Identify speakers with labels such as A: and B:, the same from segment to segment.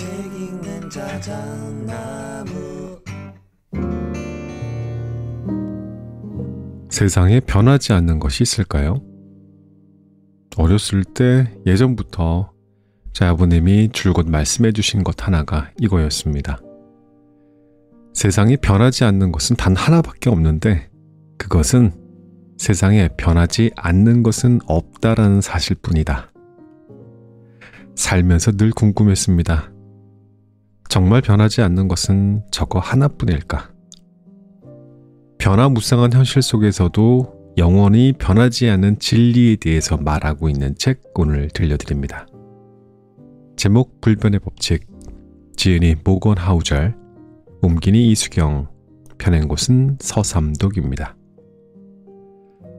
A: 책 읽는 자작나무
B: 세상에 변하지 않는 것이 있을까요? 어렸을 때 예전부터 제 아버님이 줄곧 말씀해 주신 것 하나가 이거였습니다. 세상이 변하지 않는 것은 단 하나밖에 없는데 그것은 세상에 변하지 않는 것은 없다라는 사실 뿐이다. 살면서 늘 궁금했습니다. 정말 변하지 않는 것은 저거 하나뿐일까? 변화무쌍한 현실 속에서도 영원히 변하지 않은 진리에 대해서 말하고 있는 책 오늘 들려드립니다. 제목 불변의 법칙 지은이 모건 하우절 옮기니 이수경 펴낸 곳은 서삼독입니다.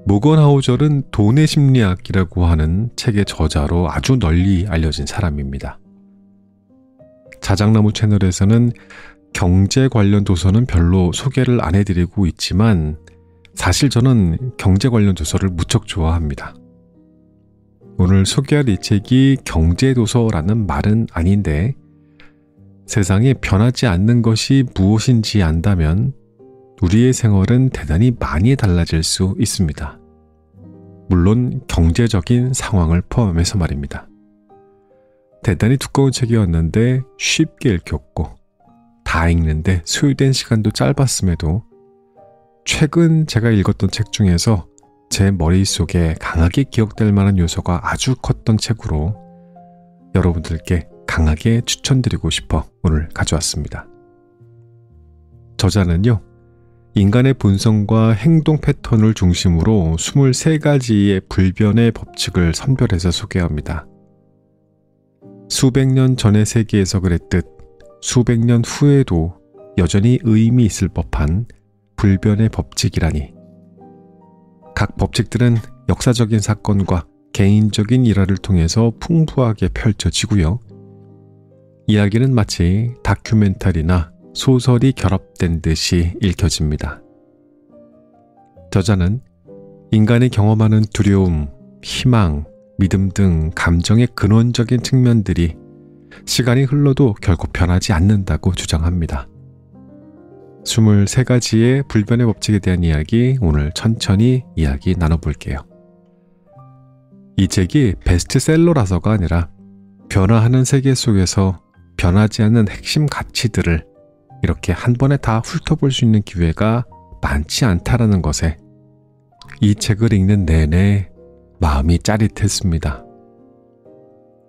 B: 모건 하우절은 돈의 심리학이라고 하는 책의 저자로 아주 널리 알려진 사람입니다. 자작나무 채널에서는 경제 관련 도서는 별로 소개를 안 해드리고 있지만 사실 저는 경제 관련 도서를 무척 좋아합니다. 오늘 소개할 이 책이 경제 도서라는 말은 아닌데 세상에 변하지 않는 것이 무엇인지 안다면 우리의 생활은 대단히 많이 달라질 수 있습니다. 물론 경제적인 상황을 포함해서 말입니다. 대단히 두꺼운 책이었는데 쉽게 읽혔고 다 읽는데 소요된 시간도 짧았음에도 최근 제가 읽었던 책 중에서 제 머릿속에 강하게 기억될 만한 요소가 아주 컸던 책으로 여러분들께 강하게 추천드리고 싶어 오늘 가져왔습니다. 저자는요, 인간의 본성과 행동 패턴을 중심으로 23가지의 불변의 법칙을 선별해서 소개합니다. 수백 년 전의 세계에서 그랬듯 수백 년 후에도 여전히 의미 있을 법한 불변의 법칙이라니. 각 법칙들은 역사적인 사건과 개인적인 일화를 통해서 풍부하게 펼쳐지고요. 이야기는 마치 다큐멘터리나 소설이 결합된 듯이 읽혀집니다. 저자는 인간이 경험하는 두려움, 희망, 믿음 등 감정의 근원적인 측면들이 시간이 흘러도 결코 변하지 않는다고 주장합니다. 23가지의 불변의 법칙에 대한 이야기 오늘 천천히 이야기 나눠볼게요. 이 책이 베스트셀러라서가 아니라 변화하는 세계 속에서 변하지 않는 핵심 가치들을 이렇게 한 번에 다 훑어볼 수 있는 기회가 많지 않다라는 것에 이 책을 읽는 내내 마음이 짜릿했습니다.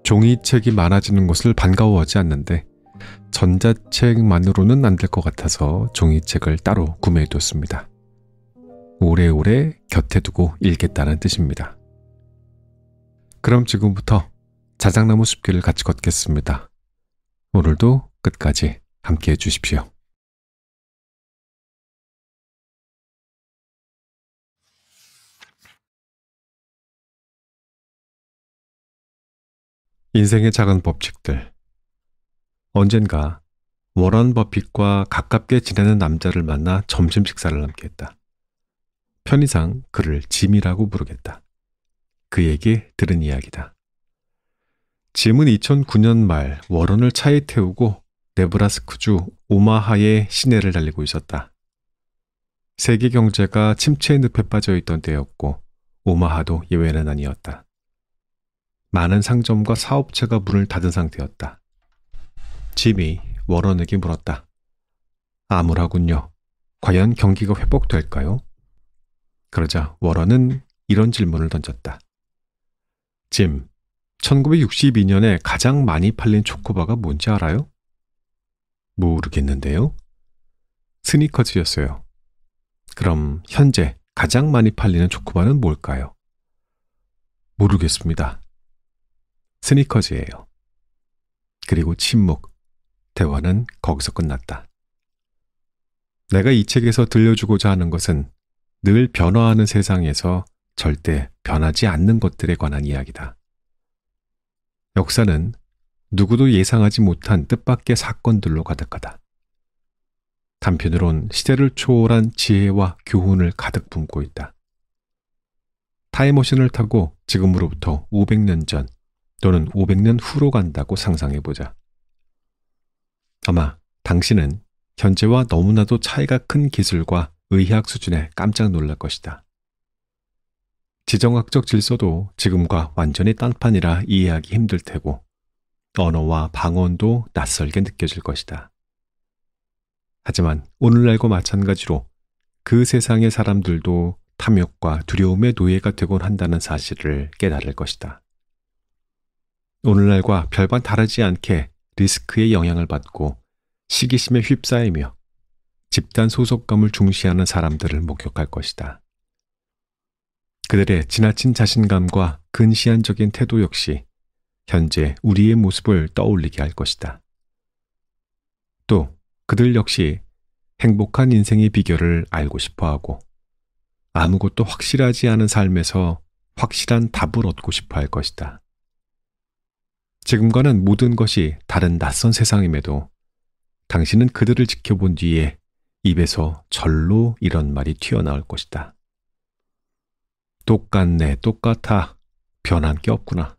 B: 종이책이 많아지는 것을 반가워하지 않는데 전자책만으로는 안 될 것 같아서 종이책을 따로 구매해뒀습니다. 오래오래 곁에 두고 읽겠다는 뜻입니다. 그럼 지금부터 자작나무 숲길을 같이 걷겠습니다. 오늘도 끝까지 함께 해주십시오. 인생의 작은 법칙들. 언젠가 워런 버핏과 가깝게 지내는 남자를 만나 점심 식사를 함께 했다. 편의상 그를 짐이라고 부르겠다. 그에게 들은 이야기다. 짐은 2009년 말 워런을 차에 태우고 네브라스크주 오마하의 시내를 달리고 있었다. 세계 경제가 침체의 늪에 빠져 있던 때였고 오마하도 예외는 아니었다. 많은 상점과 사업체가 문을 닫은 상태였다. 짐이 워런에게 물었다. 암울하군요. 과연 경기가 회복될까요? 그러자 워런은 이런 질문을 던졌다. 짐, 1962년에 가장 많이 팔린 초코바가 뭔지 알아요? 모르겠는데요. 스니커즈였어요. 그럼 현재 가장 많이 팔리는 초코바는 뭘까요? 모르겠습니다. 스니커즈예요. 그리고 침묵. 대화는 거기서 끝났다. 내가 이 책에서 들려주고자 하는 것은 늘 변화하는 세상에서 절대 변하지 않는 것들에 관한 이야기다. 역사는 누구도 예상하지 못한 뜻밖의 사건들로 가득하다. 단편으론 시대를 초월한 지혜와 교훈을 가득 품고 있다. 타임머신을 타고 지금으로부터 500년 전 또는 500년 후로 간다고 상상해 보자. 아마 당신은 현재와 너무나도 차이가 큰 기술과 의학 수준에 깜짝 놀랄 것이다. 지정학적 질서도 지금과 완전히 딴판이라 이해하기 힘들 테고, 언어와 방언도 낯설게 느껴질 것이다. 하지만 오늘날과 마찬가지로 그 세상의 사람들도 탐욕과 두려움의 노예가 되곤 한다는 사실을 깨달을 것이다. 오늘날과 별반 다르지 않게 리스크의 영향을 받고 시기심에 휩싸이며 집단 소속감을 중시하는 사람들을 목격할 것이다. 그들의 지나친 자신감과 근시안적인 태도 역시 현재 우리의 모습을 떠올리게 할 것이다. 또 그들 역시 행복한 인생의 비결을 알고 싶어 하고 아무것도 확실하지 않은 삶에서 확실한 답을 얻고 싶어 할 것이다. 지금과는 모든 것이 다른 낯선 세상임에도 당신은 그들을 지켜본 뒤에 입에서 절로 이런 말이 튀어나올 것이다. 똑같네, 똑같아. 변한 게 없구나.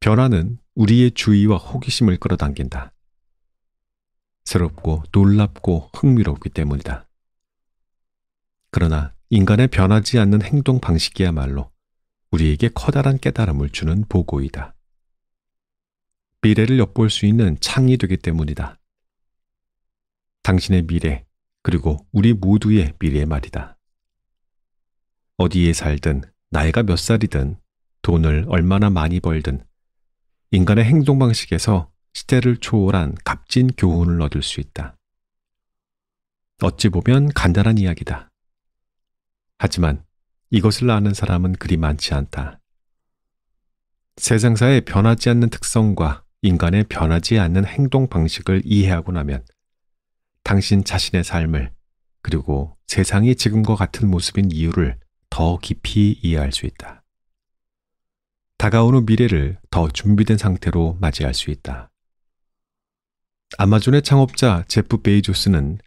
B: 변화는 우리의 주의와 호기심을 끌어당긴다. 새롭고 놀랍고 흥미롭기 때문이다. 그러나 인간의 변하지 않는 행동 방식이야말로 우리에게 커다란 깨달음을 주는 보고이다. 미래를 엿볼 수 있는 창이 되기 때문이다. 당신의 미래, 그리고 우리 모두의 미래 말이다. 어디에 살든, 나이가 몇 살이든, 돈을 얼마나 많이 벌든, 인간의 행동 방식에서 시대를 초월한 값진 교훈을 얻을 수 있다. 어찌 보면 간단한 이야기다. 하지만 이것을 아는 사람은 그리 많지 않다. 세상사의 변하지 않는 특성과 인간의 변하지 않는 행동 방식을 이해하고 나면 당신 자신의 삶을 그리고 세상이 지금과 같은 모습인 이유를 더 깊이 이해할 수 있다. 다가오는 미래를 더 준비된 상태로 맞이할 수 있다. 아마존의 창업자 제프 베이조스는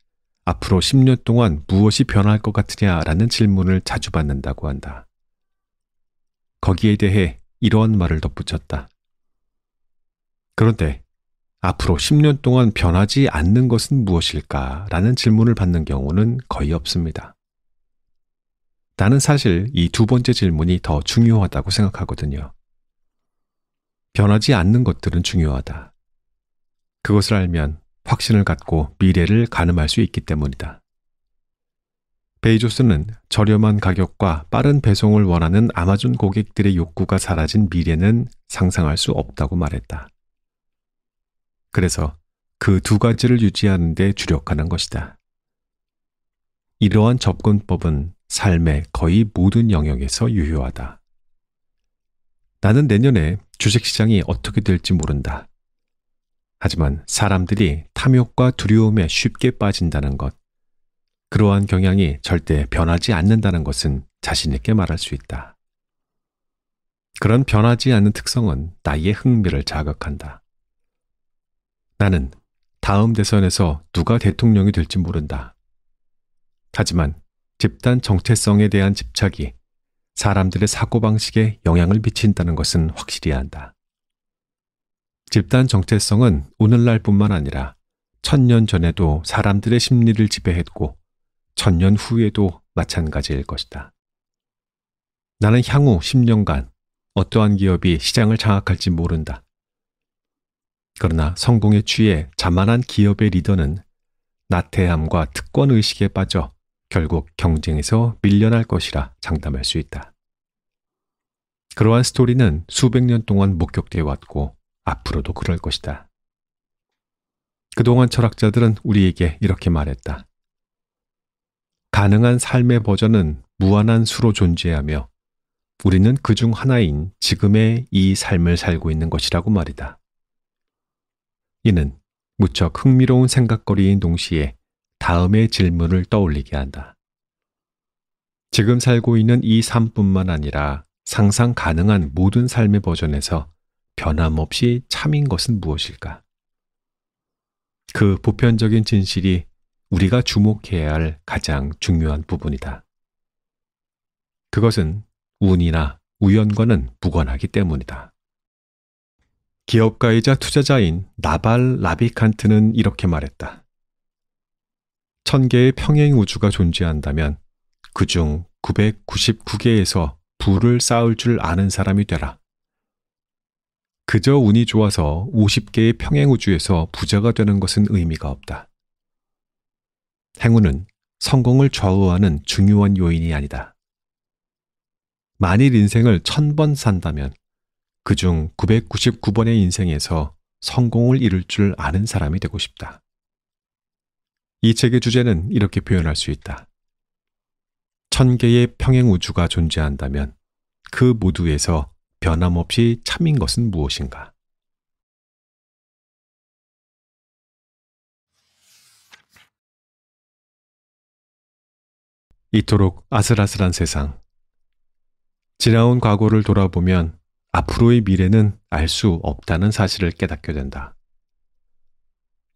B: 앞으로 10년 동안 무엇이 변할 것 같으냐라는 질문을 자주 받는다고 한다. 거기에 대해 이러한 말을 덧붙였다. 그런데 앞으로 10년 동안 변하지 않는 것은 무엇일까? 라는 질문을 받는 경우는 거의 없습니다. 나는 사실 이 두 번째 질문이 더 중요하다고 생각하거든요. 변하지 않는 것들은 중요하다. 그것을 알면 확신을 갖고 미래를 가늠할 수 있기 때문이다. 베이조스는 저렴한 가격과 빠른 배송을 원하는 아마존 고객들의 욕구가 사라진 미래는 상상할 수 없다고 말했다. 그래서 그 두 가지를 유지하는 데 주력하는 것이다. 이러한 접근법은 삶의 거의 모든 영역에서 유효하다. 나는 내년에 주식시장이 어떻게 될지 모른다. 하지만 사람들이 탐욕과 두려움에 쉽게 빠진다는 것, 그러한 경향이 절대 변하지 않는다는 것은 자신있게 말할 수 있다. 그런 변하지 않는 특성은 나의 흥미를 자극한다. 나는 다음 대선에서 누가 대통령이 될지 모른다. 하지만 집단 정체성에 대한 집착이 사람들의 사고방식에 영향을 미친다는 것은 확실히 한다. 집단 정체성은 오늘날뿐만 아니라 천년 전에도 사람들의 심리를 지배했고 천년 후에도 마찬가지일 것이다. 나는 향후 10년간 어떠한 기업이 시장을 장악할지 모른다. 그러나 성공에 취해 자만한 기업의 리더는 나태함과 특권 의식에 빠져 결국 경쟁에서 밀려날 것이라 장담할 수 있다. 그러한 스토리는 수백 년 동안 목격되어 왔고 앞으로도 그럴 것이다. 그동안 철학자들은 우리에게 이렇게 말했다. 가능한 삶의 버전은 무한한 수로 존재하며 우리는 그 중 하나인 지금의 이 삶을 살고 있는 것이라고 말이다. 이는 무척 흥미로운 생각거리인 동시에 다음의 질문을 떠올리게 한다. 지금 살고 있는 이 삶뿐만 아니라 상상 가능한 모든 삶의 버전에서 변함없이 참인 것은 무엇일까? 그 보편적인 진실이 우리가 주목해야 할 가장 중요한 부분이다. 그것은 운이나 우연과는 무관하기 때문이다. 기업가이자 투자자인 나발 라비칸트는 이렇게 말했다. 천 개의 평행 우주가 존재한다면 그 중 999개에서 부를 쌓을 줄 아는 사람이 되라. 그저 운이 좋아서 50개의 평행 우주에서 부자가 되는 것은 의미가 없다. 행운은 성공을 좌우하는 중요한 요인이 아니다. 만일 인생을 천 번 산다면 그중 999번의 인생에서 성공을 이룰 줄 아는 사람이 되고 싶다. 이 책의 주제는 이렇게 표현할 수 있다. 천 개의 평행 우주가 존재한다면 그 모두에서 변함없이 참인 것은 무엇인가? 이토록 아슬아슬한 세상. 지나온 과거를 돌아보면 앞으로의 미래는 알 수 없다는 사실을 깨닫게 된다.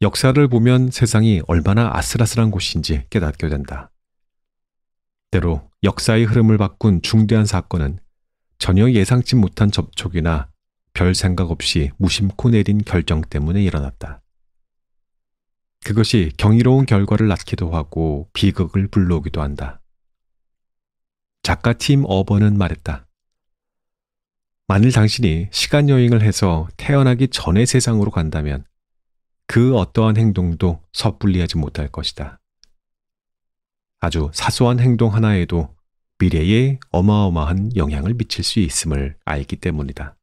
B: 역사를 보면 세상이 얼마나 아슬아슬한 곳인지 깨닫게 된다. 때로 역사의 흐름을 바꾼 중대한 사건은 전혀 예상치 못한 접촉이나 별 생각 없이 무심코 내린 결정 때문에 일어났다. 그것이 경이로운 결과를 낳기도 하고 비극을 불러오기도 한다. 작가 팀 어버는 말했다. 만일 당신이 시간 여행을 해서 태어나기 전의 세상으로 간다면 그 어떠한 행동도 섣불리하지 못할 것이다. 아주 사소한 행동 하나에도 미래에 어마어마한 영향을 미칠 수 있음을 알기 때문이다.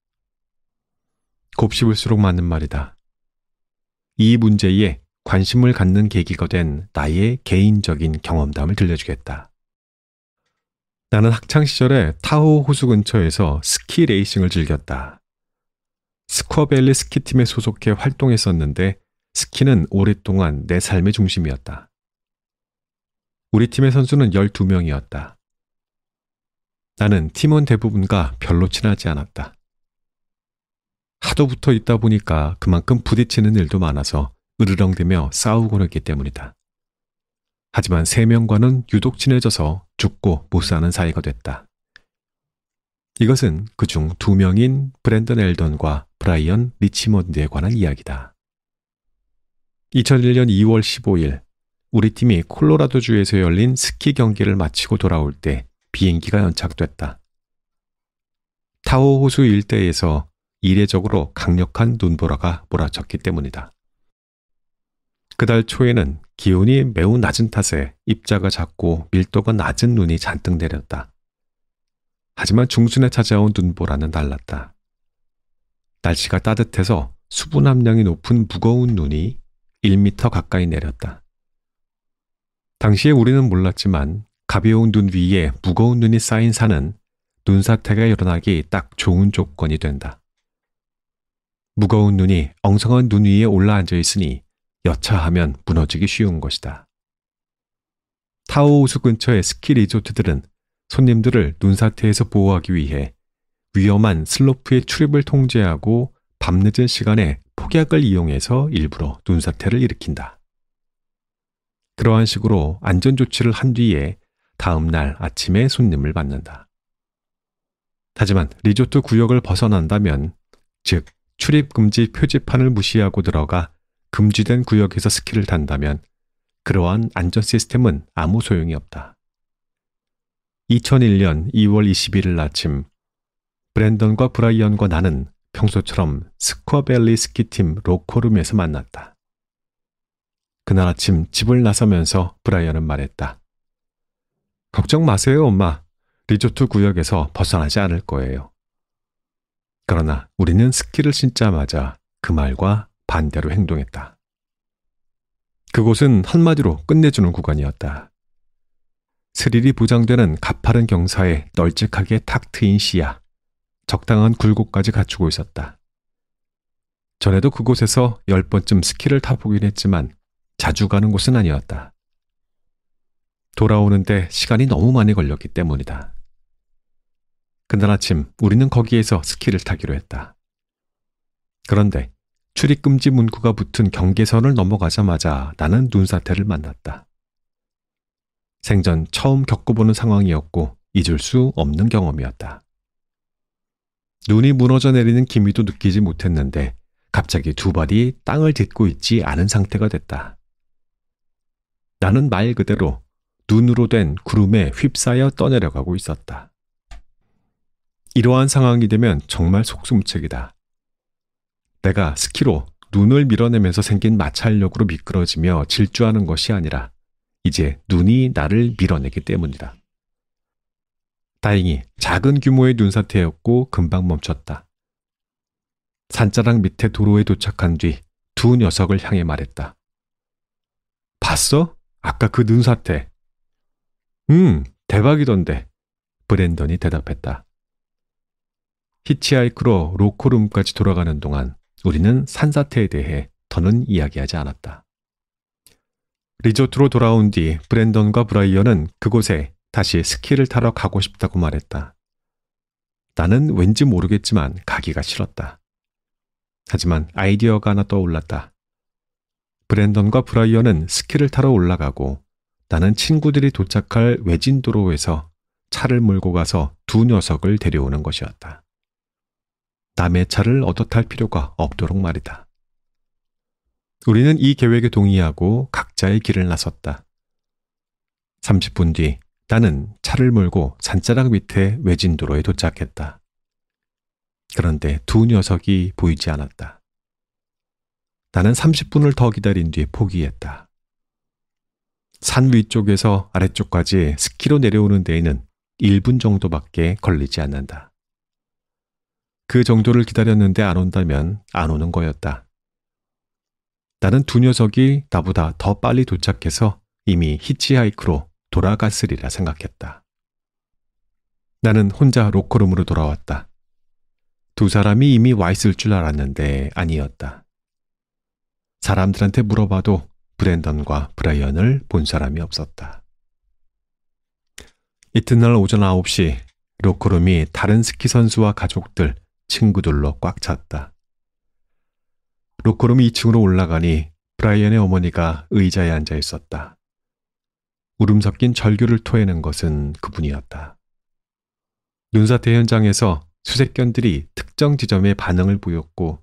B: 곱씹을수록 맞는 말이다. 이 문제에 관심을 갖는 계기가 된 나의 개인적인 경험담을 들려주겠다. 나는 학창시절에 타호 호수 근처에서 스키 레이싱을 즐겼다. 스쿼밸리 스키팀에 소속해 활동했었는데 스키는 오랫동안 내 삶의 중심이었다. 우리 팀의 선수는 12명이었다. 나는 팀원 대부분과 별로 친하지 않았다. 하도 붙어 있다 보니까 그만큼 부딪히는 일도 많아서 으르렁대며 싸우곤 했기 때문이다. 하지만 세 명과는 유독 친해져서 죽고 못 사는 사이가 됐다. 이것은 그 중 두 명인 브랜던 엘던과 브라이언 리치먼드에 관한 이야기다. 2001년 2월 15일 우리 팀이 콜로라도주에서 열린 스키 경기를 마치고 돌아올 때 비행기가 연착됐다. 타오 호수 일대에서 이례적으로 강력한 눈보라가 몰아쳤기 때문이다. 그달 초에는 기온이 매우 낮은 탓에 입자가 작고 밀도가 낮은 눈이 잔뜩 내렸다. 하지만 중순에 찾아온 눈보라는 달랐다. 날씨가 따뜻해서 수분 함량이 높은 무거운 눈이 1미터 가까이 내렸다. 당시에 우리는 몰랐지만 가벼운 눈 위에 무거운 눈이 쌓인 산은 눈사태가 일어나기 딱 좋은 조건이 된다. 무거운 눈이 엉성한 눈 위에 올라앉아 있으니 여차하면 무너지기 쉬운 것이다. 타오 우수 근처의 스키 리조트들은 손님들을 눈사태에서 보호하기 위해 위험한 슬로프의 출입을 통제하고 밤늦은 시간에 폭약을 이용해서 일부러 눈사태를 일으킨다. 그러한 식으로 안전조치를 한 뒤에 다음날 아침에 손님을 받는다. 하지만 리조트 구역을 벗어난다면, 즉 출입금지 표지판을 무시하고 들어가 금지된 구역에서 스키를 탄다면 그러한 안전 시스템은 아무 소용이 없다. 2001년 2월 21일 아침, 브랜던과 브라이언과 나는 평소처럼 스쿼벨리 스키팀 로코룸에서 만났다. 그날 아침 집을 나서면서 브라이언은 말했다. 걱정 마세요, 엄마. 리조트 구역에서 벗어나지 않을 거예요. 그러나 우리는 스키를 신자마자 그 말과 반대로 행동했다. 그곳은 한마디로 끝내주는 구간이었다. 스릴이 보장되는 가파른 경사에 널찍하게 탁 트인 시야, 적당한 굴곡까지 갖추고 있었다. 전에도 그곳에서 열 번쯤 스키를 타보긴 했지만 자주 가는 곳은 아니었다. 돌아오는데 시간이 너무 많이 걸렸기 때문이다. 그날 아침 우리는 거기에서 스키를 타기로 했다. 그런데 출입금지 문구가 붙은 경계선을 넘어가자마자 나는 눈사태를 만났다. 생전 처음 겪어보는 상황이었고 잊을 수 없는 경험이었다. 눈이 무너져 내리는 기미도 느끼지 못했는데 갑자기 두 발이 땅을 딛고 있지 않은 상태가 됐다. 나는 말 그대로 눈으로 된 구름에 휩싸여 떠내려가고 있었다. 이러한 상황이 되면 정말 속수무책이다. 내가 스키로 눈을 밀어내면서 생긴 마찰력으로 미끄러지며 질주하는 것이 아니라 이제 눈이 나를 밀어내기 때문이다. 다행히 작은 규모의 눈 사태였고 금방 멈췄다. 산자락 밑에 도로에 도착한 뒤 두 녀석을 향해 말했다. 봤어? 아까 그눈 사태. 음, 대박이던데. 브랜던이 대답했다. 히치하이크로 로코룸까지 돌아가는 동안 우리는 산사태에 대해 더는 이야기하지 않았다. 리조트로 돌아온 뒤 브랜던과 브라이언은 그곳에 다시 스키를 타러 가고 싶다고 말했다. 나는 왠지 모르겠지만 가기가 싫었다. 하지만 아이디어가 하나 떠올랐다. 브랜던과 브라이언은 스키를 타러 올라가고 나는 친구들이 도착할 외진 도로에서 차를 몰고 가서 두 녀석을 데려오는 것이었다. 남의 차를 얻어탈 필요가 없도록 말이다. 우리는 이 계획에 동의하고 각자의 길을 나섰다. 30분 뒤 나는 차를 몰고 산자락 밑에 외진 도로에 도착했다. 그런데 두 녀석이 보이지 않았다. 나는 30분을 더 기다린 뒤 포기했다. 산 위쪽에서 아래쪽까지 스키로 내려오는 데에는 1분 정도밖에 걸리지 않는다. 그 정도를 기다렸는데 안 온다면 안 오는 거였다. 나는 두 녀석이 나보다 더 빨리 도착해서 이미 히치하이크로 돌아갔으리라 생각했다. 나는 혼자 로커룸으로 돌아왔다. 두 사람이 이미 와 있을 줄 알았는데 아니었다. 사람들한테 물어봐도 브랜던과 브라이언을 본 사람이 없었다. 이튿날 오전 9시 로커룸이 다른 스키 선수와 가족들 친구들로 꽉 찼다. 로커룸 2층으로 올라가니 브라이언의 어머니가 의자에 앉아 있었다. 울음 섞인 절규를 토해낸 것은 그분이었다. 눈사태 현장에서 수색견들이 특정 지점에 반응을 보였고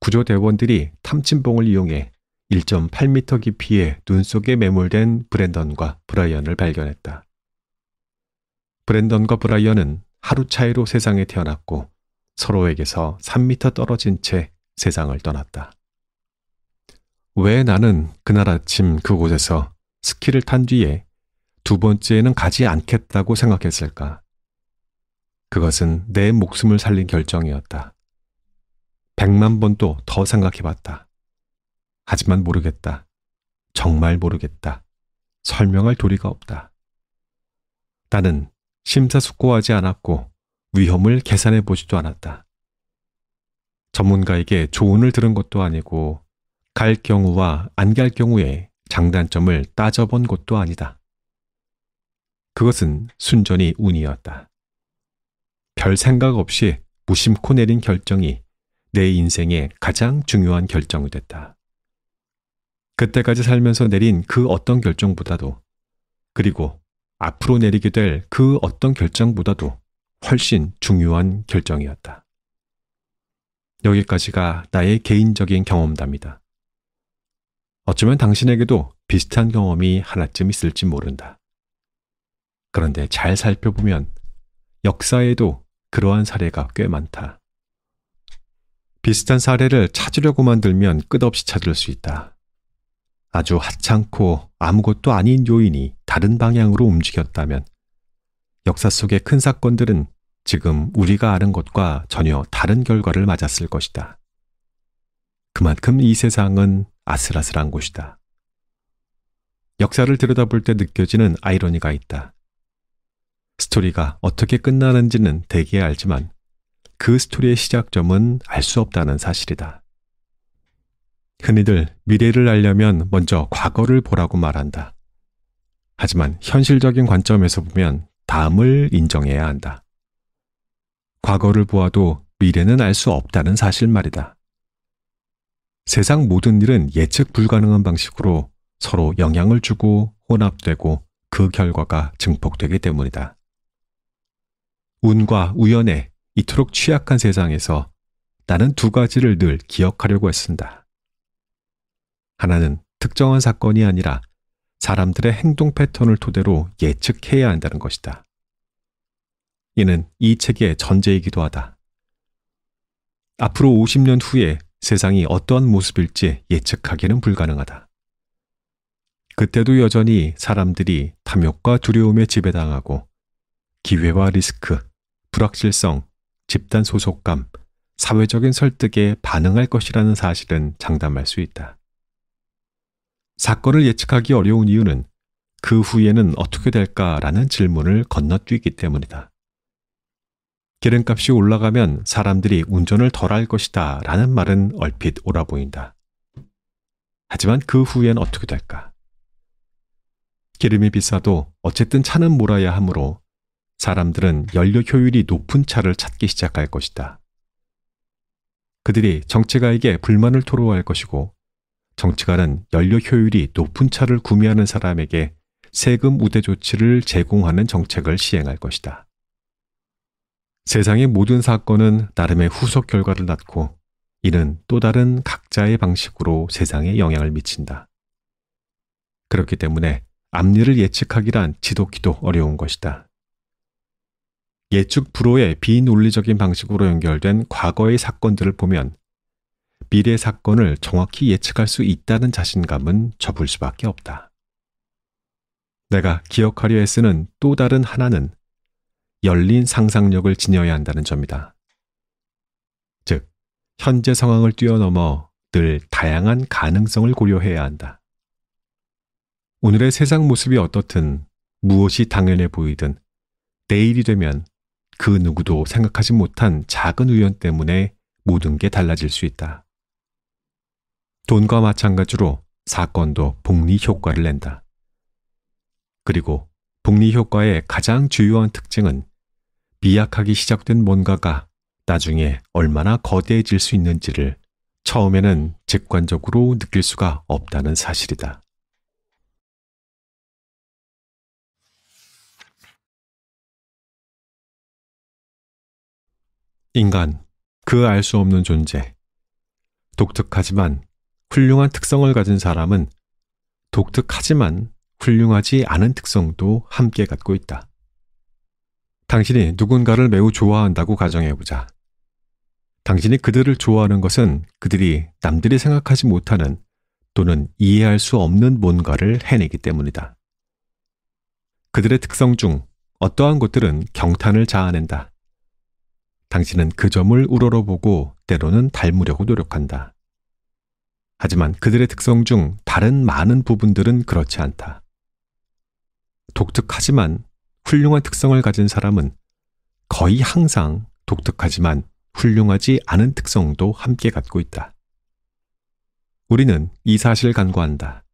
B: 구조대원들이 탐침봉을 이용해 1.8m 깊이의 눈 속에 매몰된 브랜던과 브라이언을 발견했다. 브랜던과 브라이언은 하루 차이로 세상에 태어났고 서로에게서 3미터 떨어진 채 세상을 떠났다. 왜 나는 그날 아침 그곳에서 스키를 탄 뒤에 두 번째에는 가지 않겠다고 생각했을까? 그것은 내 목숨을 살린 결정이었다. 백만 번도 더 생각해봤다. 하지만 모르겠다. 정말 모르겠다. 설명할 도리가 없다. 나는 심사숙고하지 않았고 위험을 계산해 보지도 않았다. 전문가에게 조언을 들은 것도 아니고 갈 경우와 안 갈 경우에 장단점을 따져본 것도 아니다. 그것은 순전히 운이었다. 별 생각 없이 무심코 내린 결정이 내 인생의 가장 중요한 결정이 됐다. 그때까지 살면서 내린 그 어떤 결정보다도 그리고 앞으로 내리게 될 그 어떤 결정보다도 훨씬 중요한 결정이었다. 여기까지가 나의 개인적인 경험담이다. 어쩌면 당신에게도 비슷한 경험이 하나쯤 있을지 모른다. 그런데 잘 살펴보면 역사에도 그러한 사례가 꽤 많다. 비슷한 사례를 찾으려고만 들면 끝없이 찾을 수 있다. 아주 하찮고 아무것도 아닌 요인이 다른 방향으로 움직였다면 역사 속의 큰 사건들은 지금 우리가 아는 것과 전혀 다른 결과를 맞았을 것이다. 그만큼 이 세상은 아슬아슬한 곳이다. 역사를 들여다볼 때 느껴지는 아이러니가 있다. 스토리가 어떻게 끝나는지는 대개 알지만 그 스토리의 시작점은 알 수 없다는 사실이다. 흔히들 미래를 알려면 먼저 과거를 보라고 말한다. 하지만 현실적인 관점에서 보면 다음을 인정해야 한다. 과거를 보아도 미래는 알 수 없다는 사실 말이다. 세상 모든 일은 예측 불가능한 방식으로 서로 영향을 주고 혼합되고 그 결과가 증폭되기 때문이다. 운과 우연에 이토록 취약한 세상에서 나는 두 가지를 늘 기억하려고 했습니다. 하나는 특정한 사건이 아니라 사람들의 행동 패턴을 토대로 예측해야 한다는 것이다. 이는 이 책의 전제이기도 하다. 앞으로 50년 후에 세상이 어떠한 모습일지 예측하기는 불가능하다. 그때도 여전히 사람들이 탐욕과 두려움에 지배당하고 기회와 리스크, 불확실성, 집단 소속감, 사회적인 설득에 반응할 것이라는 사실은 장담할 수 있다. 사건을 예측하기 어려운 이유는 그 후에는 어떻게 될까라는 질문을 건너뛰기 때문이다. 기름값이 올라가면 사람들이 운전을 덜 할 것이다 라는 말은 얼핏 옳아 보인다. 하지만 그 후엔 어떻게 될까? 기름이 비싸도 어쨌든 차는 몰아야 하므로 사람들은 연료 효율이 높은 차를 찾기 시작할 것이다. 그들이 정치가에게 불만을 토로할 것이고 정치가는 연료 효율이 높은 차를 구매하는 사람에게 세금 우대 조치를 제공하는 정책을 시행할 것이다. 세상의 모든 사건은 나름의 후속 결과를 낳고 이는 또 다른 각자의 방식으로 세상에 영향을 미친다. 그렇기 때문에 앞일를 예측하기란 지독히도 어려운 것이다. 예측 불호의 비논리적인 방식으로 연결된 과거의 사건들을 보면 미래 사건을 정확히 예측할 수 있다는 자신감은 접을 수밖에 없다. 내가 기억하려 애쓰는 또 다른 하나는 열린 상상력을 지녀야 한다는 점이다. 즉, 현재 상황을 뛰어넘어 늘 다양한 가능성을 고려해야 한다. 오늘의 세상 모습이 어떻든 무엇이 당연해 보이든 내일이 되면 그 누구도 생각하지 못한 작은 우연 때문에 모든 게 달라질 수 있다. 돈과 마찬가지로 사건도 복리 효과를 낸다. 그리고 복리 효과의 가장 주요한 특징은 미약하기 시작된 뭔가가 나중에 얼마나 거대해질 수 있는지를 처음에는 직관적으로 느낄 수가 없다는 사실이다. 인간, 그 알 수 없는 존재. 독특하지만 훌륭한 특성을 가진 사람은 독특하지만 훌륭하지 않은 특성도 함께 갖고 있다. 당신이 누군가를 매우 좋아한다고 가정해보자. 당신이 그들을 좋아하는 것은 그들이 남들이 생각하지 못하는 또는 이해할 수 없는 뭔가를 해내기 때문이다. 그들의 특성 중 어떠한 것들은 경탄을 자아낸다. 당신은 그 점을 우러러보고 때로는 닮으려고 노력한다. 하지만 그들의 특성 중 다른 많은 부분들은 그렇지 않다. 독특하지만 훌륭한 특성을 가진 사람은 거의 항상 독특하지만 훌륭하지 않은 특성도 함께 갖고 있다. 우리는 이 사실을 간과한다.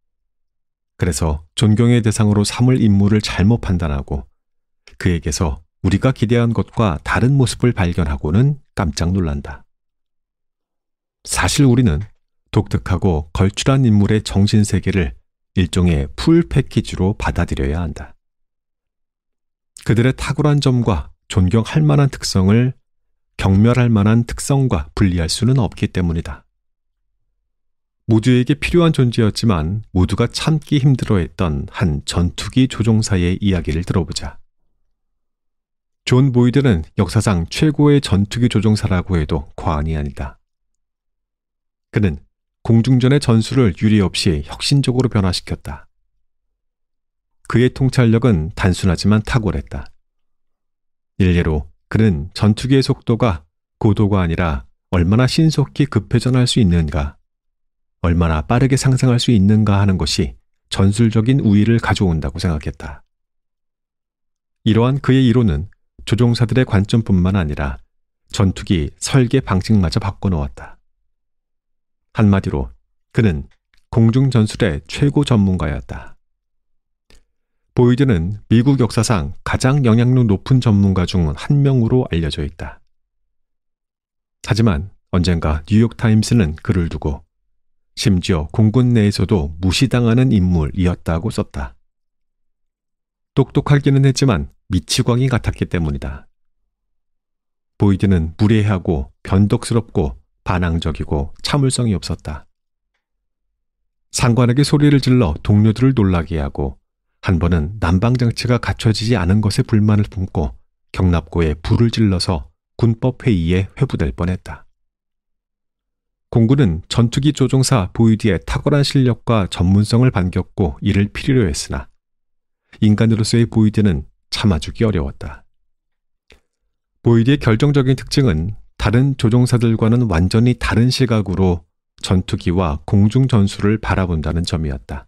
B: 그래서 존경의 대상으로 삼을 인물을 잘못 판단하고 그에게서 우리가 기대한 것과 다른 모습을 발견하고는 깜짝 놀란다. 사실 우리는 독특하고 걸출한 인물의 정신세계를 일종의 풀 패키지로 받아들여야 한다. 그들의 탁월한 점과 존경할 만한 특성을 경멸할 만한 특성과 분리할 수는 없기 때문이다. 모두에게 필요한 존재였지만 모두가 참기 힘들어했던 한 전투기 조종사의 이야기를 들어보자. 존 보이드는 역사상 최고의 전투기 조종사라고 해도 과언이 아니다. 그는 공중전의 전술을 유리 없이 혁신적으로 변화시켰다. 그의 통찰력은 단순하지만 탁월했다. 일례로 그는 전투기의 속도가 고도가 아니라 얼마나 신속히 급회전할 수 있는가, 얼마나 빠르게 상상할 수 있는가 하는 것이 전술적인 우위를 가져온다고 생각했다. 이러한 그의 이론은 조종사들의 관점뿐만 아니라 전투기 설계 방식마저 바꿔놓았다. 한마디로 그는 공중전술의 최고 전문가였다. 보이드는 미국 역사상 가장 영향력 높은 전문가 중 한 명으로 알려져 있다. 하지만 언젠가 뉴욕타임스는 그를 두고 심지어 공군 내에서도 무시당하는 인물이었다고 썼다. 똑똑하기는 했지만 미치광이 같았기 때문이다. 보이드는 무례하고 변덕스럽고 반항적이고 참을성이 없었다. 상관에게 소리를 질러 동료들을 놀라게 하고 한 번은 난방장치가 갖춰지지 않은 것에 불만을 품고 경납고에 불을 질러서 군법회의에 회부될 뻔했다. 공군은 전투기 조종사 보이디의 탁월한 실력과 전문성을 반겼고 이를 필요로 했으나 인간으로서의 보이디는 참아주기 어려웠다. 보이디의 결정적인 특징은 다른 조종사들과는 완전히 다른 시각으로 전투기와 공중전술을 바라본다는 점이었다.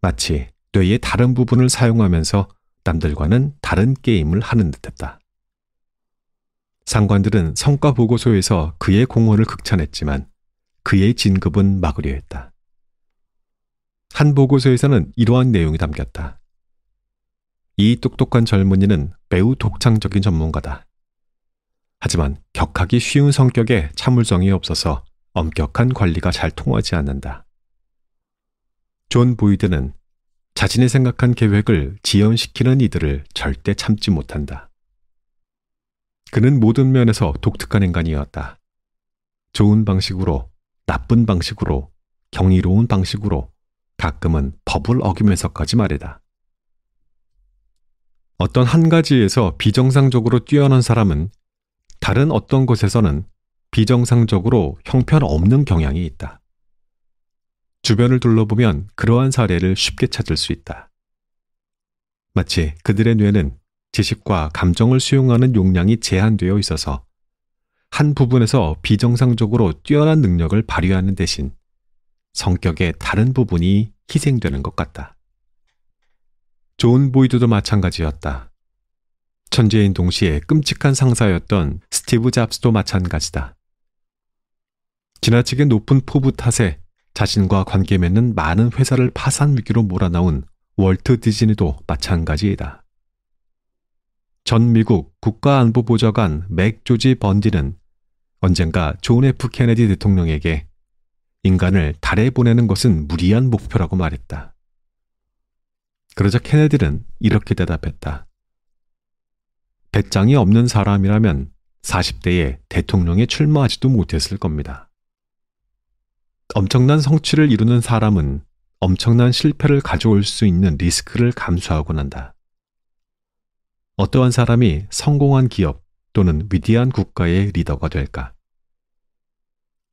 B: 마치 뇌의 다른 부분을 사용하면서 남들과는 다른 게임을 하는 듯했다. 상관들은 성과 보고서에서 그의 공헌을 극찬했지만 그의 진급은 막으려 했다. 한 보고서에서는 이러한 내용이 담겼다. 이 똑똑한 젊은이는 매우 독창적인 전문가다. 하지만 격하기 쉬운 성격에 참을성이 없어서 엄격한 관리가 잘 통하지 않는다. 존 보이드는 자신이 생각한 계획을 지연시키는 이들을 절대 참지 못한다. 그는 모든 면에서 독특한 인간이었다. 좋은 방식으로, 나쁜 방식으로, 경이로운 방식으로, 가끔은 법을 어기면서까지 말이다. 어떤 한 가지에서 비정상적으로 뛰어난 사람은 다른 어떤 곳에서는 비정상적으로 형편없는 경향이 있다. 주변을 둘러보면 그러한 사례를 쉽게 찾을 수 있다. 마치 그들의 뇌는 지식과 감정을 수용하는 용량이 제한되어 있어서 한 부분에서 비정상적으로 뛰어난 능력을 발휘하는 대신 성격의 다른 부분이 희생되는 것 같다. 존 보이드도 마찬가지였다. 천재인 동시에 끔찍한 상사였던 스티브 잡스도 마찬가지다. 지나치게 높은 포부 탓에 자신과 관계 맺는 많은 회사를 파산 위기로 몰아나온 월트 디즈니도 마찬가지이다. 전 미국 국가안보보좌관 맥 조지 번디는 언젠가 존 F 케네디 대통령에게 인간을 달에 보내는 것은 무리한 목표라고 말했다. 그러자 케네디는 이렇게 대답했다. 배짱이 없는 사람이라면 40대에 대통령에 출마하지도 못했을 겁니다. 엄청난 성취를 이루는 사람은 엄청난 실패를 가져올 수 있는 리스크를 감수하곤 한다. 어떠한 사람이 성공한 기업 또는 위대한 국가의 리더가 될까?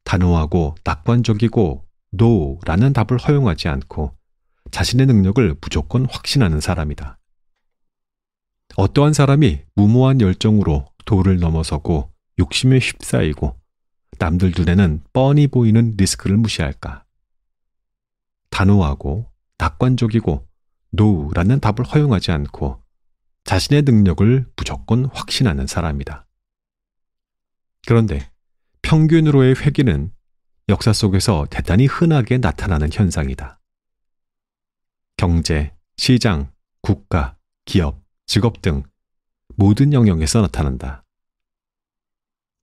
B: 단호하고 낙관적이고 노라는 답을 허용하지 않고 자신의 능력을 무조건 확신하는 사람이다. 어떠한 사람이 무모한 열정으로 도를 넘어서고 욕심에 휩싸이고 남들 눈에는 뻔히 보이는 리스크를 무시할까? 단호하고 낙관적이고 노라는 우 답을 허용하지 않고 자신의 능력을 무조건 확신하는 사람이다. 그런데 평균으로의 회기는 역사 속에서 대단히 흔하게 나타나는 현상이다. 경제, 시장, 국가, 기업, 직업 등 모든 영역에서 나타난다.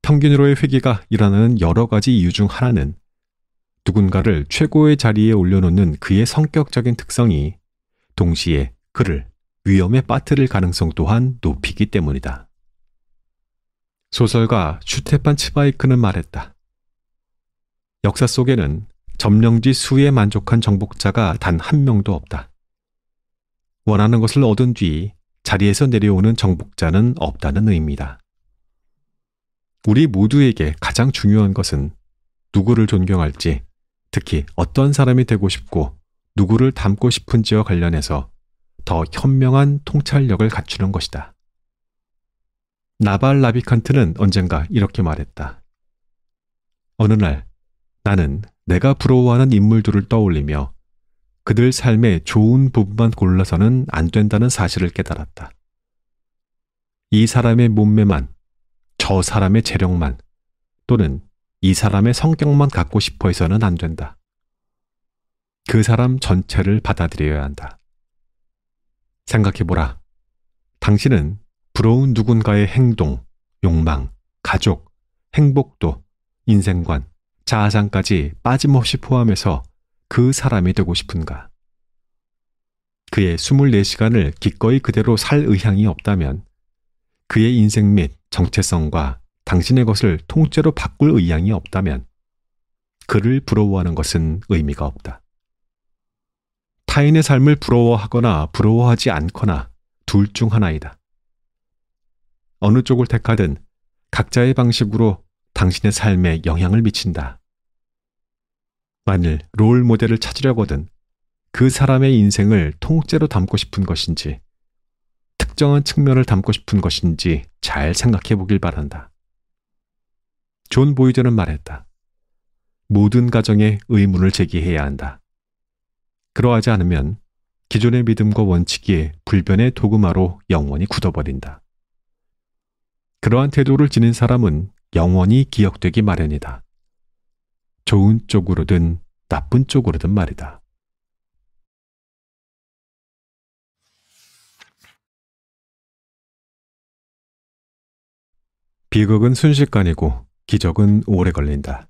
B: 평균으로의 회계가 일어나는 여러 가지 이유 중 하나는 누군가를 최고의 자리에 올려놓는 그의 성격적인 특성이 동시에 그를 위험에 빠뜨릴 가능성 또한 높이기 때문이다. 소설가 슈테판 츠바이크는 말했다. 역사 속에는 점령지 수에 만족한 정복자가 단 한 명도 없다. 원하는 것을 얻은 뒤 자리에서 내려오는 정복자는 없다는 의미다. 우리 모두에게 가장 중요한 것은 누구를 존경할지, 특히 어떤 사람이 되고 싶고 누구를 닮고 싶은지와 관련해서 더 현명한 통찰력을 갖추는 것이다. 나발 라비칸트는 언젠가 이렇게 말했다. 어느 날 나는 내가 부러워하는 인물들을 떠올리며 그들 삶의 좋은 부분만 골라서는 안 된다는 사실을 깨달았다. 이 사람의 몸매만 저 사람의 재력만 또는 이 사람의 성격만 갖고 싶어 해서는 안 된다. 그 사람 전체를 받아들여야 한다. 생각해보라. 당신은 부러운 누군가의 행동, 욕망, 가족, 행복도, 인생관, 자아상까지 빠짐없이 포함해서 그 사람이 되고 싶은가? 그의 24시간을 기꺼이 그대로 살 의향이 없다면 그의 인생 및 정체성과 당신의 것을 통째로 바꿀 의향이 없다면 그를 부러워하는 것은 의미가 없다. 타인의 삶을 부러워하거나 부러워하지 않거나 둘 중 하나이다. 어느 쪽을 택하든 각자의 방식으로 당신의 삶에 영향을 미친다. 만일 롤 모델을 찾으려거든 그 사람의 인생을 통째로 담고 싶은 것인지 특정한 측면을 담고 싶은 것인지 잘 생각해 보길 바란다. 존 보이저는 말했다. 모든 가정에 의문을 제기해야 한다. 그러하지 않으면 기존의 믿음과 원칙이 불변의 도그마로 영원히 굳어버린다. 그러한 태도를 지닌 사람은 영원히 기억되기 마련이다. 좋은 쪽으로든 나쁜 쪽으로든 말이다. 비극은 순식간이고 기적은 오래 걸린다.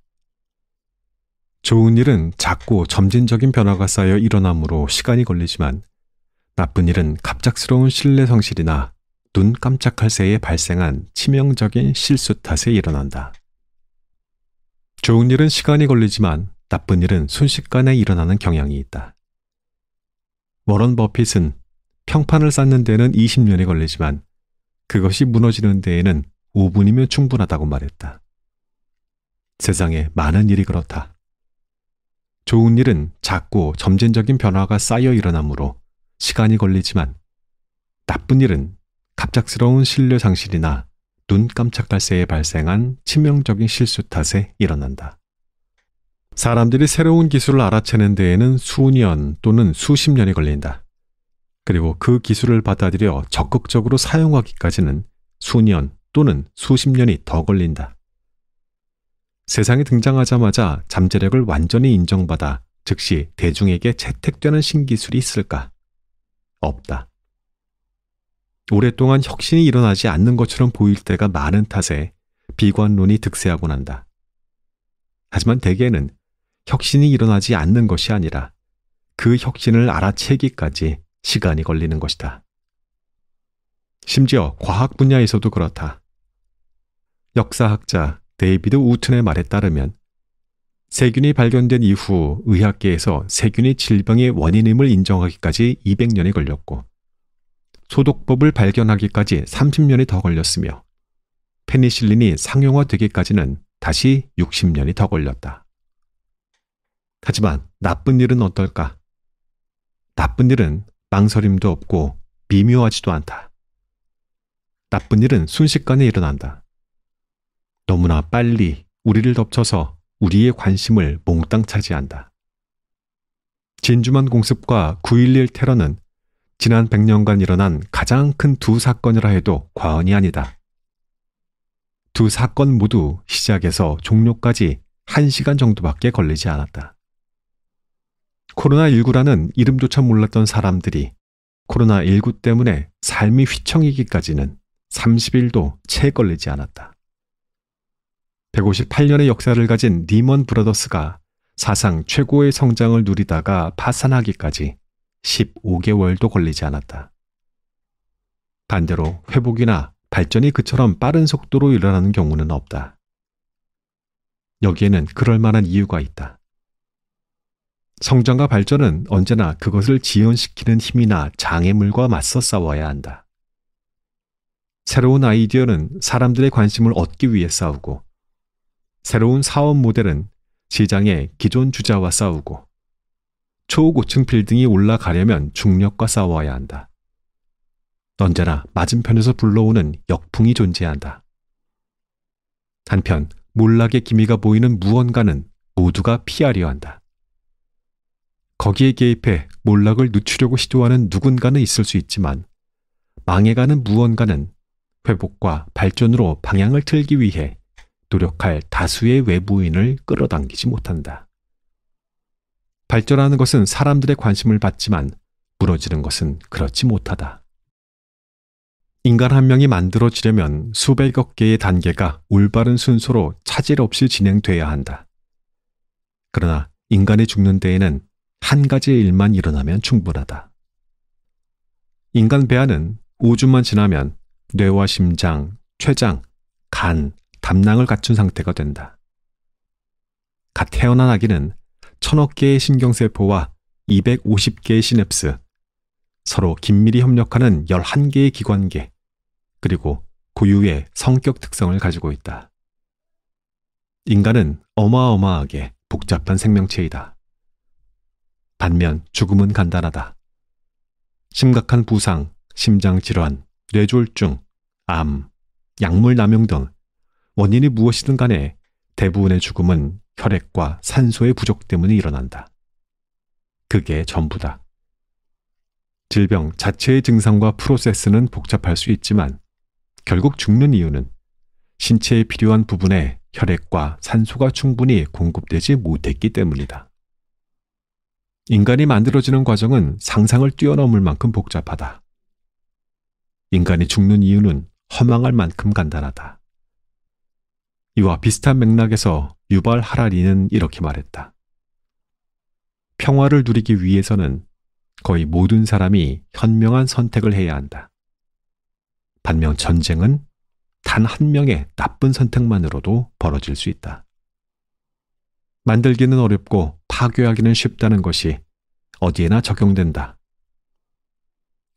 B: 좋은 일은 작고 점진적인 변화가 쌓여 일어나므로 시간이 걸리지만 나쁜 일은 갑작스러운 실내 성실이나 눈 깜짝할 새에 발생한 치명적인 실수 탓에 일어난다. 좋은 일은 시간이 걸리지만 나쁜 일은 순식간에 일어나는 경향이 있다. 워런 버핏은 평판을 쌓는 데는 20년이 걸리지만 그것이 무너지는 데에는 5분이면 충분하다고 말했다. 세상에 많은 일이 그렇다. 좋은 일은 작고 점진적인 변화가 쌓여 일어나므로 시간이 걸리지만 나쁜 일은 갑작스러운 신뢰 상실이나 눈 깜짝할 새에 발생한 치명적인 실수 탓에 일어난다. 사람들이 새로운 기술을 알아채는 데에는 수년 또는 수십 년이 걸린다. 그리고 그 기술을 받아들여 적극적으로 사용하기까지는 수년 또는 수십 년이 더 걸린다. 세상에 등장하자마자 잠재력을 완전히 인정받아 즉시 대중에게 채택되는 신기술이 있을까? 없다. 오랫동안 혁신이 일어나지 않는 것처럼 보일 때가 많은 탓에 비관론이 득세하곤 한다. 하지만 대개는 혁신이 일어나지 않는 것이 아니라 그 혁신을 알아채기까지 시간이 걸리는 것이다. 심지어 과학 분야에서도 그렇다. 역사학자 데이비드 우튼의 말에 따르면 세균이 발견된 이후 의학계에서 세균이 질병의 원인임을 인정하기까지 200년이 걸렸고 소독법을 발견하기까지 30년이 더 걸렸으며 페니실린이 상용화되기까지는 다시 60년이 더 걸렸다. 하지만 나쁜 일은 어떨까? 나쁜 일은 망설임도 없고 미묘하지도 않다. 나쁜 일은 순식간에 일어난다. 너무나 빨리 우리를 덮쳐서 우리의 관심을 몽땅 차지한다. 진주만 공습과 9.11 테러는 지난 100년간 일어난 가장 큰 두 사건이라 해도 과언이 아니다. 두 사건 모두 시작에서 종료까지 1시간 정도밖에 걸리지 않았다. 코로나19라는 이름조차 몰랐던 사람들이 코로나19 때문에 삶이 휘청이기까지는 30일도 채 걸리지 않았다. 158년의 역사를 가진 리먼 브라더스가 사상 최고의 성장을 누리다가 파산하기까지 15개월도 걸리지 않았다. 반대로 회복이나 발전이 그처럼 빠른 속도로 일어나는 경우는 없다. 여기에는 그럴 만한 이유가 있다. 성장과 발전은 언제나 그것을 지연시키는 힘이나 장애물과 맞서 싸워야 한다. 새로운 아이디어는 사람들의 관심을 얻기 위해 싸우고 새로운 사업 모델은 시장의 기존 주자와 싸우고 초고층 빌딩이 올라가려면 중력과 싸워야 한다. 언제나 맞은편에서 불러오는 역풍이 존재한다. 한편 몰락의 기미가 보이는 무언가는 모두가 피하려 한다. 거기에 개입해 몰락을 늦추려고 시도하는 누군가는 있을 수 있지만 망해가는 무언가는 회복과 발전으로 방향을 틀기 위해 노력할 다수의 외부인을 끌어당기지 못한다. 발전하는 것은 사람들의 관심을 받지만 무너지는 것은 그렇지 못하다. 인간 한 명이 만들어지려면 수백억 개의 단계가 올바른 순서로 차질 없이 진행돼야 한다. 그러나 인간이 죽는 데에는 한 가지의 일만 일어나면 충분하다. 인간 배아는 5주만 지나면 뇌와 심장, 췌장, 간, 담낭을 갖춘 상태가 된다. 갓 태어난 아기는 천억 개의 신경세포와 250개의 시냅스, 서로 긴밀히 협력하는 11개의 기관계, 그리고 고유의 성격 특성을 가지고 있다. 인간은 어마어마하게 복잡한 생명체이다. 반면 죽음은 간단하다. 심각한 부상, 심장 질환, 뇌졸중, 암, 약물 남용 등 원인이 무엇이든 간에 대부분의 죽음은 혈액과 산소의 부족 때문에 일어난다. 그게 전부다. 질병 자체의 증상과 프로세스는 복잡할 수 있지만 결국 죽는 이유는 신체에 필요한 부분에 혈액과 산소가 충분히 공급되지 못했기 때문이다. 인간이 만들어지는 과정은 상상을 뛰어넘을 만큼 복잡하다. 인간이 죽는 이유는 허망할 만큼 간단하다. 이와 비슷한 맥락에서 유발 하라리는 이렇게 말했다. 평화를 누리기 위해서는 거의 모든 사람이 현명한 선택을 해야 한다. 반면 전쟁은 단 한 명의 나쁜 선택만으로도 벌어질 수 있다. 만들기는 어렵고 파괴하기는 쉽다는 것이 어디에나 적용된다.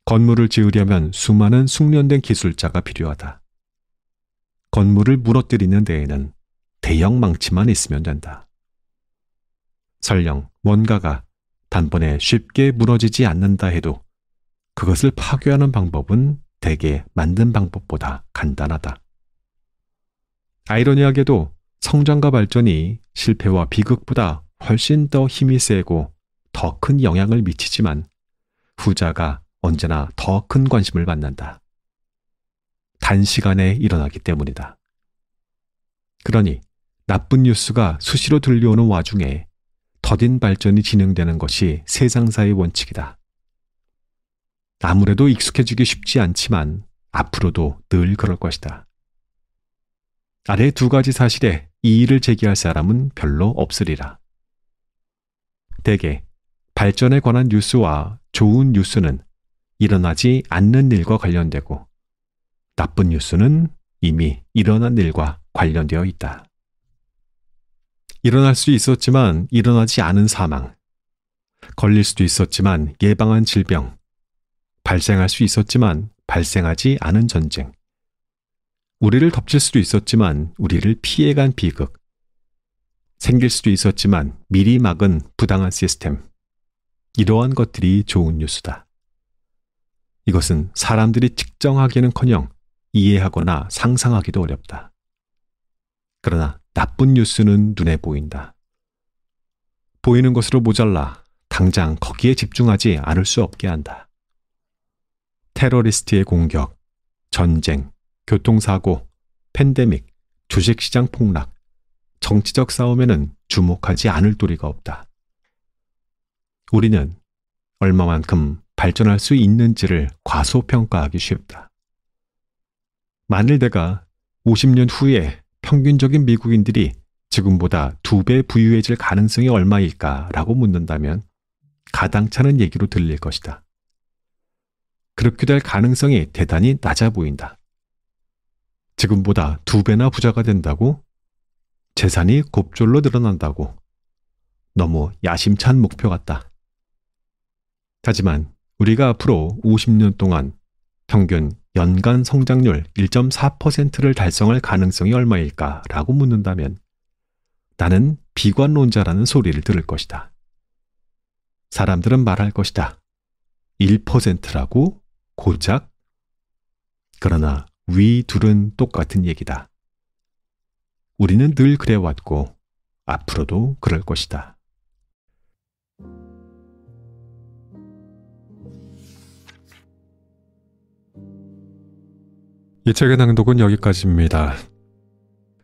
B: 건물을 지으려면 수많은 숙련된 기술자가 필요하다. 건물을 무너뜨리는 데에는 대형 망치만 있으면 된다. 설령 뭔가가 단번에 쉽게 무너지지 않는다 해도 그것을 파괴하는 방법은 대개 만든 방법보다 간단하다. 아이러니하게도 성장과 발전이 실패와 비극보다 훨씬 더 힘이 세고 더 큰 영향을 미치지만 후자가 언제나 더 큰 관심을 받는다. 단시간에 일어나기 때문이다. 그러니 나쁜 뉴스가 수시로 들려오는 와중에 더딘 발전이 진행되는 것이 세상사의 원칙이다. 아무래도 익숙해지기 쉽지 않지만 앞으로도 늘 그럴 것이다. 아래 두 가지 사실에 이의를 제기할 사람은 별로 없으리라. 대개 발전에 관한 뉴스와 좋은 뉴스는 일어나지 않는 일과 관련되고 나쁜 뉴스는 이미 일어난 일과 관련되어 있다. 일어날 수 있었지만 일어나지 않은 사망, 걸릴 수도 있었지만 예방한 질병, 발생할 수 있었지만 발생하지 않은 전쟁, 우리를 덮칠 수도 있었지만 우리를 피해간 비극, 생길 수도 있었지만 미리 막은 부당한 시스템, 이러한 것들이 좋은 뉴스다. 이것은 사람들이 측정하기는커녕 이해하거나 상상하기도 어렵다. 그러나 나쁜 뉴스는 눈에 보인다. 보이는 것으로 모자라 당장 거기에 집중하지 않을 수 없게 한다. 테러리스트의 공격, 전쟁, 교통사고, 팬데믹, 주식시장 폭락, 정치적 싸움에는 주목하지 않을 도리가 없다. 우리는 얼마만큼 발전할 수 있는지를 과소평가하기 쉽다. 만일내가 50년 후에 평균적인 미국인들이 지금보다 두 배 부유해질 가능성이 얼마일까라고 묻는다면 가당차는 얘기로 들릴 것이다. 그렇게 될 가능성이 대단히 낮아 보인다. 지금보다 두 배나 부자가 된다고? 재산이 곱절로 늘어난다고? 너무 야심찬 목표 같다. 하지만 우리가 앞으로 50년 동안 평균 연간 성장률 1.4%를 달성할 가능성이 얼마일까? 라고 묻는다면 나는 비관론자라는 소리를 들을 것이다. 사람들은 말할 것이다. 1%라고 고작? 그러나 위 둘은 똑같은 얘기다. 우리는 늘 그래왔고 앞으로도 그럴 것이다. 이 책의 낭독은 여기까지입니다.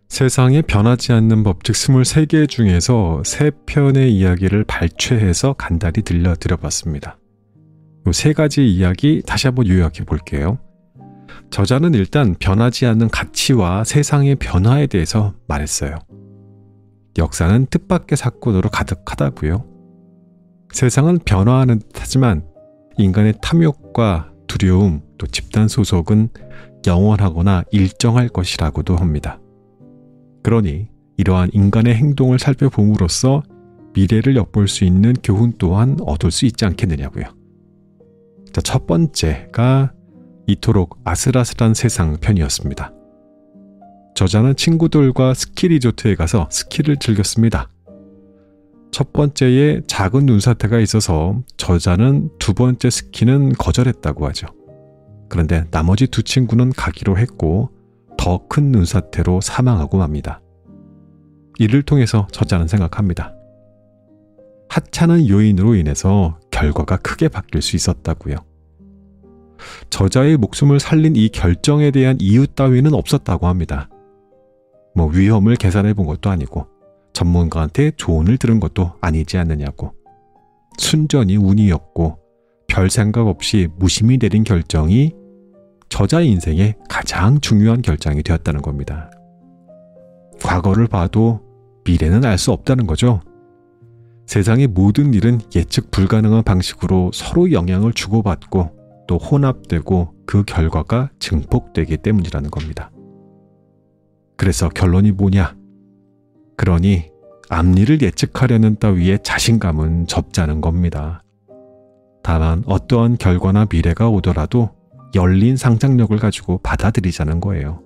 B: 세상에 변하지 않는 법, 칙 23개 중에서 3편의 이야기를 발췌해서 간단히 들려드려봤습니다. 세 가지 이야기 다시 한번 요약해 볼게요. 저자는 일단 변하지 않는 가치와 세상의 변화에 대해서 말했어요. 역사는 뜻밖의 사건으로 가득하다고요. 세상은 변화하는 듯하지만 인간의 탐욕과 두려움 또 집단 소속은 영원하거나 일정할 것이라고도 합니다. 그러니 이러한 인간의 행동을 살펴봄으로써 미래를 엿볼 수 있는 교훈 또한 얻을 수 있지 않겠느냐고요. 자, 첫 번째가 이토록 아슬아슬한 세상 편이었습니다. 저자는 친구들과 스키 리조트에 가서 스키를 즐겼습니다. 첫 번째에 작은 눈사태가 있어서 저자는 두 번째 스키는 거절했다고 하죠. 그런데 나머지 두 친구는 가기로 했고 더 큰 눈사태로 사망하고 맙니다. 이를 통해서 저자는 생각합니다. 하찮은 요인으로 인해서 결과가 크게 바뀔 수 있었다고요. 저자의 목숨을 살린 이 결정에 대한 이유 따위는 없었다고 합니다. 뭐 위험을 계산해 본 것도 아니고 전문가한테 조언을 들은 것도 아니지 않느냐고. 순전히 운이었고 별 생각 없이 무심히 내린 결정이 저자의 인생에 가장 중요한 결정이 되었다는 겁니다. 과거를 봐도 미래는 알 수 없다는 거죠. 세상의 모든 일은 예측 불가능한 방식으로 서로 영향을 주고받고 또 혼합되고 그 결과가 증폭되기 때문이라는 겁니다. 그래서 결론이 뭐냐? 그러니 앞니를 예측하려는 따위의 자신감은 접자는 겁니다. 다만 어떠한 결과나 미래가 오더라도 열린 상상력을 가지고 받아들이자는 거예요.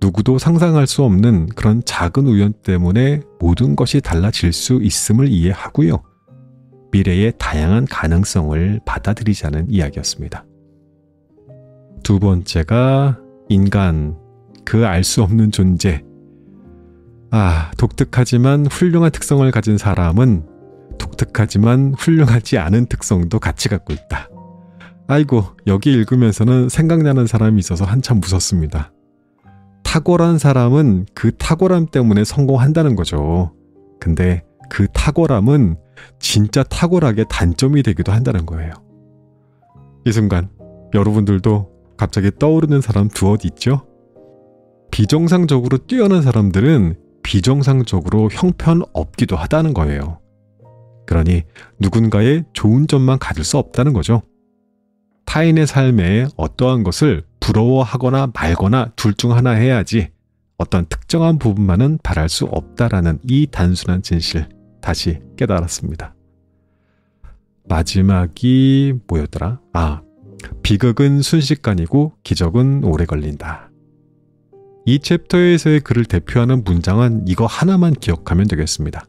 B: 누구도 상상할 수 없는 그런 작은 우연 때문에 모든 것이 달라질 수 있음을 이해하고요. 미래의 다양한 가능성을 받아들이자는 이야기였습니다. 두 번째가 인간, 그 알 수 없는 존재. 아, 독특하지만 훌륭한 특성을 가진 사람은 독특하지만 훌륭하지 않은 특성도 같이 갖고 있다. 아이고, 여기 읽으면서는 생각나는 사람이 있어서 한참 무섭습니다. 탁월한 사람은 그 탁월함 때문에 성공한다는 거죠. 근데 그 탁월함은 진짜 탁월하게 단점이 되기도 한다는 거예요. 이 순간 여러분들도 갑자기 떠오르는 사람 두엇 있죠? 비정상적으로 뛰어난 사람들은 비정상적으로 형편없기도 하다는 거예요. 그러니 누군가의 좋은 점만 가질 수 없다는 거죠. 타인의 삶에 어떠한 것을 부러워하거나 말거나 둘 중 하나 해야지 어떤 특정한 부분만은 바랄 수 없다라는 이 단순한 진실 다시 깨달았습니다. 마지막이 뭐였더라? 아, 비극은 순식간이고 기적은 오래 걸린다. 이 챕터에서의 글을 대표하는 문장은 이거 하나만 기억하면 되겠습니다.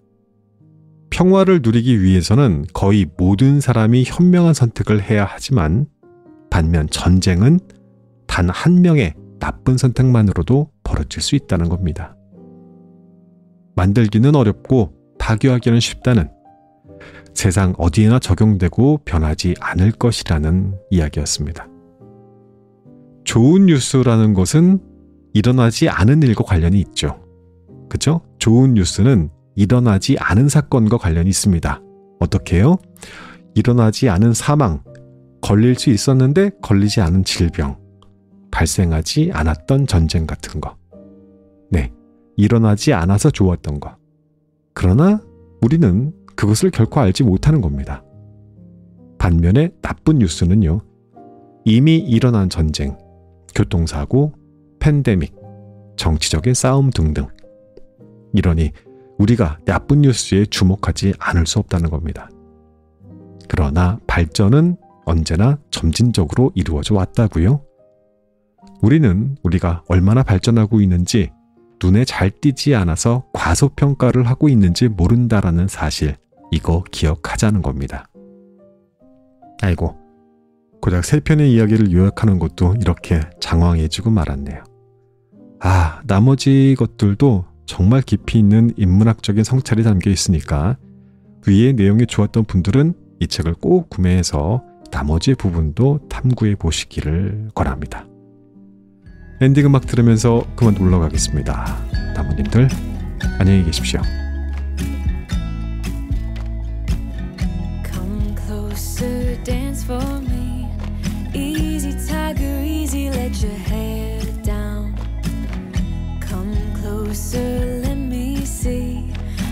B: 평화를 누리기 위해서는 거의 모든 사람이 현명한 선택을 해야 하지만 반면 전쟁은 단 한 명의 나쁜 선택만으로도 벌어질 수 있다는 겁니다. 만들기는 어렵고 타교하기는 쉽다는 세상 어디에나 적용되고 변하지 않을 것이라는 이야기였습니다. 좋은 뉴스라는 것은 일어나지 않은 일과 관련이 있죠. 그쵸? 좋은 뉴스는 일어나지 않은 사건과 관련이 있습니다. 어떻게 해요? 일어나지 않은 사망, 걸릴 수 있었는데 걸리지 않은 질병, 발생하지 않았던 전쟁 같은 거. 네, 일어나지 않아서 좋았던 거. 그러나 우리는 그것을 결코 알지 못하는 겁니다. 반면에 나쁜 뉴스는요. 이미 일어난 전쟁, 교통사고, 팬데믹, 정치적인 싸움 등등. 이러니 우리가 나쁜 뉴스에 주목하지 않을 수 없다는 겁니다. 그러나 발전은 언제나 점진적으로 이루어져 왔다고요. 우리는 우리가 얼마나 발전하고 있는지 눈에 잘 띄지 않아서 과소평가를 하고 있는지 모른다라는 사실, 이거 기억하자는 겁니다. 아이고, 고작 세 편의 이야기를 요약하는 것도 이렇게 장황해지고 말았네요. 아, 나머지 것들도 정말 깊이 있는 인문학적인 성찰이 담겨 있으니까 위의 그 내용이 좋았던 분들은 이 책을 꼭 구매해서 나머지 부분도 탐구해 보시기를 권합니다. 엔딩 음악 들으면서 그만 놀러 가겠습니다. 나무님들 안녕히 계십시오.
A: dance for me. Easy tiger, easy, let your head down. Come closer, let me see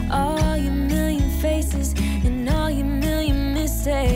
A: all your million faces and all your million mistakes.